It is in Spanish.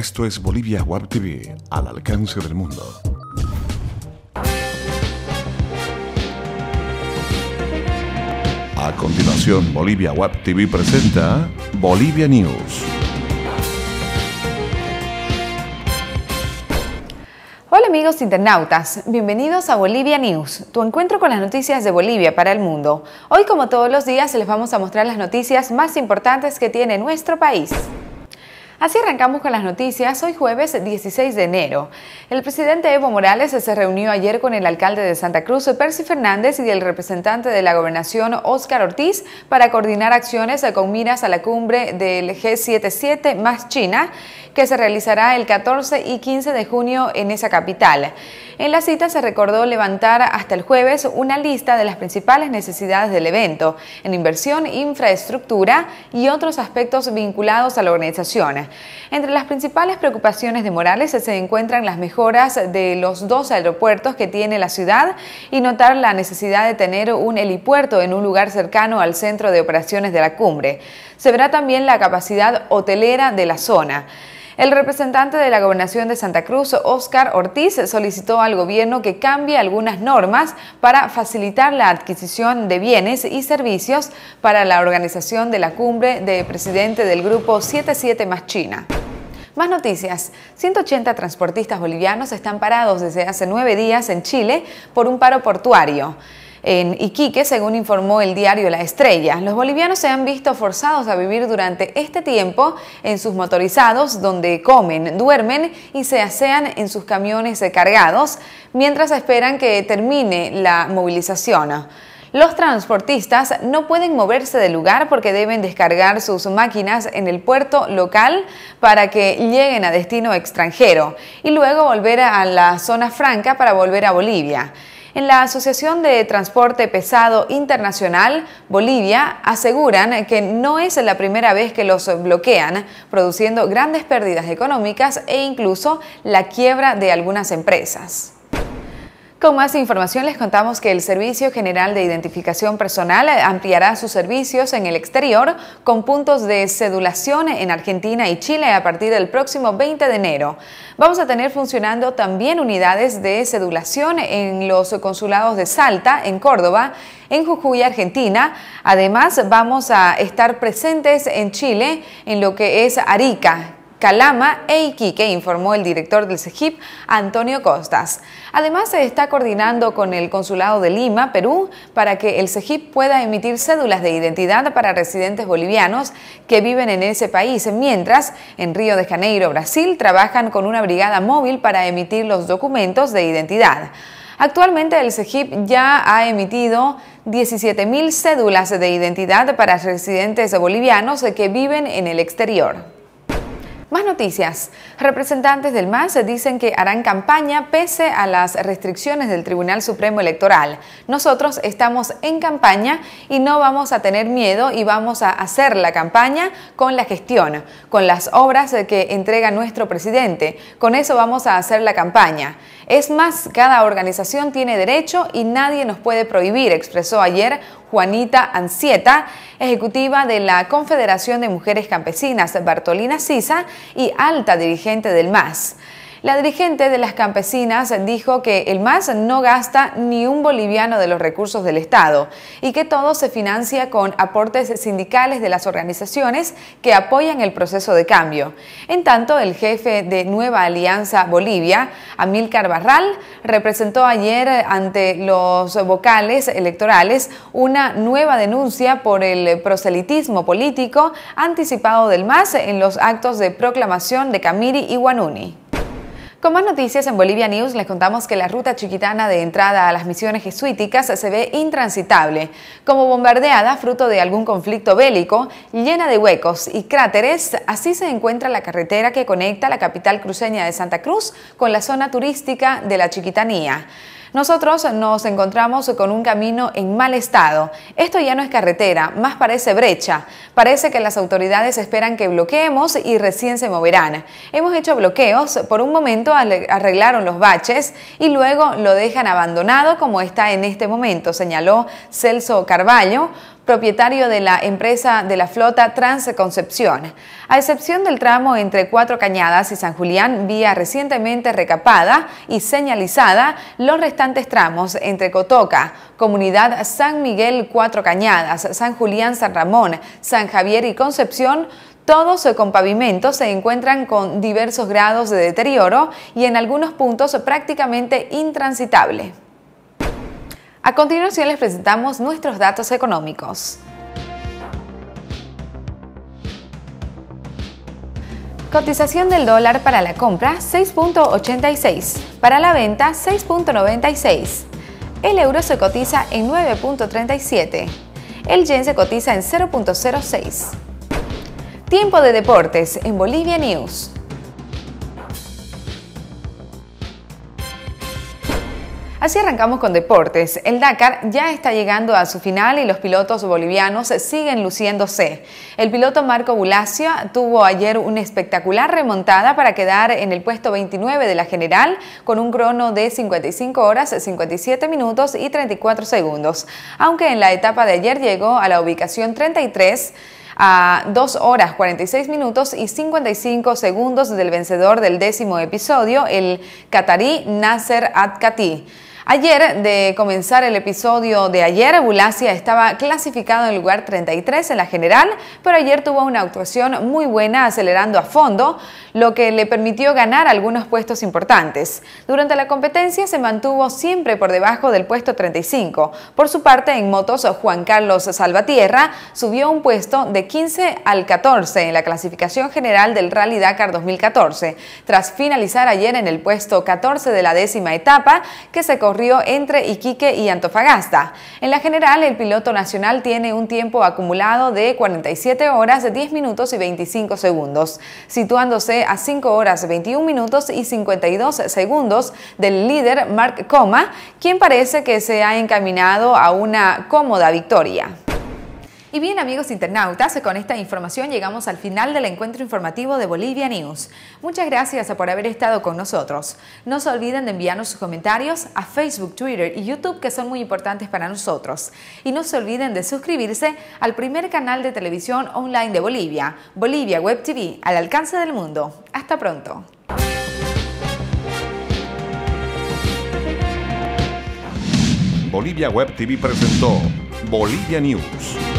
Esto es Bolivia Web TV, al alcance del mundo. A continuación, Bolivia Web TV presenta Bolivia News. Hola amigos internautas, bienvenidos a Bolivia News, tu encuentro con las noticias de Bolivia para el mundo. Hoy como todos los días les vamos a mostrar las noticias más importantes que tiene nuestro país. Así arrancamos con las noticias. Hoy jueves 16 de enero. El presidente Evo Morales se reunió ayer con el alcalde de Santa Cruz, Percy Fernández, y el representante de la gobernación, Óscar Ortiz, para coordinar acciones con miras a la cumbre del G77 más China, que se realizará el 14 y 15 de junio en esa capital. En la cita se recordó levantar hasta el jueves una lista de las principales necesidades del evento en inversión, infraestructura y otros aspectos vinculados a la organización. Entre las principales preocupaciones de Morales se encuentran las mejoras de los dos aeropuertos que tiene la ciudad y notar la necesidad de tener un helipuerto en un lugar cercano al centro de operaciones de la cumbre. Se verá también la capacidad hotelera de la zona. El representante de la gobernación de Santa Cruz, Óscar Ortiz, solicitó al gobierno que cambie algunas normas para facilitar la adquisición de bienes y servicios para la organización de la cumbre de presidente del grupo 77 más China. Más noticias. 180 transportistas bolivianos están parados desde hace nueve días en Chile por un paro portuario en Iquique, según informó el diario La Estrella. Los bolivianos se han visto forzados a vivir durante este tiempo en sus motorizados, donde comen, duermen y se asean en sus camiones cargados, mientras esperan que termine la movilización. Los transportistas no pueden moverse del lugar porque deben descargar sus máquinas en el puerto local para que lleguen a destino extranjero y luego volver a la zona franca para volver a Bolivia. En la Asociación de Transporte Pesado Internacional, Bolivia, aseguran que no es la primera vez que los bloquean, produciendo grandes pérdidas económicas e incluso la quiebra de algunas empresas. Con más información les contamos que el Servicio General de Identificación Personal ampliará sus servicios en el exterior con puntos de cedulación en Argentina y Chile a partir del próximo 20 de enero. Vamos a tener funcionando también unidades de cedulación en los consulados de Salta, en Córdoba, en Jujuy, Argentina. Además, vamos a estar presentes en Chile en lo que es Arica, Calama e Iquique, informó el director del CEGIP, Antonio Costas. Además, se está coordinando con el Consulado de Lima, Perú, para que el CEGIP pueda emitir cédulas de identidad para residentes bolivianos que viven en ese país, mientras en Río de Janeiro, Brasil, trabajan con una brigada móvil para emitir los documentos de identidad. Actualmente el CEGIP ya ha emitido 17.000 cédulas de identidad para residentes bolivianos que viven en el exterior. Más noticias. Representantes del MAS dicen que harán campaña pese a las restricciones del Tribunal Supremo Electoral. Nosotros estamos en campaña y no vamos a tener miedo y vamos a hacer la campaña con la gestión, con las obras que entrega nuestro presidente. Con eso vamos a hacer la campaña. Es más, cada organización tiene derecho y nadie nos puede prohibir, expresó ayer Juanita Ancieta, ejecutiva de la Confederación de Mujeres Campesinas Bartolina Sisa, y alta dirigente del MAS. La dirigente de las campesinas dijo que el MAS no gasta ni un boliviano de los recursos del Estado y que todo se financia con aportes sindicales de las organizaciones que apoyan el proceso de cambio. En tanto, el jefe de Nueva Alianza Bolivia, Amílcar Barral, representó ayer ante los vocales electorales una nueva denuncia por el proselitismo político anticipado del MAS en los actos de proclamación de Camiri y Guanuni. Con más noticias en Bolivia News les contamos que la ruta chiquitana de entrada a las misiones jesuíticas se ve intransitable, como bombardeada fruto de algún conflicto bélico, llena de huecos y cráteres, así se encuentra la carretera que conecta la capital cruceña de Santa Cruz con la zona turística de la Chiquitanía. Nosotros nos encontramos con un camino en mal estado. Esto ya no es carretera, más parece brecha. Parece que las autoridades esperan que bloqueemos y recién se moverán. Hemos hecho bloqueos, por un momento arreglaron los baches y luego lo dejan abandonado como está en este momento, señaló Celso Carballo, propietario de la empresa de la flota Transconcepción. A excepción del tramo entre Cuatro Cañadas y San Julián, vía recientemente recapada y señalizada, los restantes tramos entre Cotoca, Comunidad San Miguel Cuatro Cañadas, San Julián San Ramón, San Javier y Concepción, todos con pavimento se encuentran con diversos grados de deterioro y en algunos puntos prácticamente intransitable. A continuación les presentamos nuestros datos económicos. Cotización del dólar para la compra 6.86, para la venta 6.96. El euro se cotiza en 9.37. El yen se cotiza en 0.06. Tiempo de deportes en Bolivia News. Así arrancamos con deportes. El Dakar ya está llegando a su final y los pilotos bolivianos siguen luciéndose. El piloto Marco Bulacio tuvo ayer una espectacular remontada para quedar en el puesto 29 de la general con un crono de 55 horas, 57 minutos y 34 segundos. Aunque en la etapa de ayer llegó a la ubicación 33, a 2 horas 46 minutos y 55 segundos del vencedor del décimo episodio, el qatarí Nasser Atkati. Ayer, de comenzar el episodio de ayer, Bulacia estaba clasificado en el lugar 33 en la general, pero ayer tuvo una actuación muy buena acelerando a fondo, lo que le permitió ganar algunos puestos importantes. Durante la competencia se mantuvo siempre por debajo del puesto 35. Por su parte, en motos, Juan Carlos Salvatierra subió un puesto de 15 al 14 en la clasificación general del Rally Dakar 2014, tras finalizar ayer en el puesto 14 de la décima etapa que se entre Iquique y Antofagasta. En la general, el piloto nacional tiene un tiempo acumulado de 47 horas, 10 minutos y 25 segundos, situándose a 5 horas 21 minutos y 52 segundos del líder Mark Coma, quien parece que se ha encaminado a una cómoda victoria. Y bien amigos internautas, con esta información llegamos al final del encuentro informativo de Bolivia News. Muchas gracias por haber estado con nosotros. No se olviden de enviarnos sus comentarios a Facebook, Twitter y YouTube que son muy importantes para nosotros. Y no se olviden de suscribirse al primer canal de televisión online de Bolivia, Bolivia Web TV, al alcance del mundo. Hasta pronto. Bolivia Web TV presentó Bolivia News.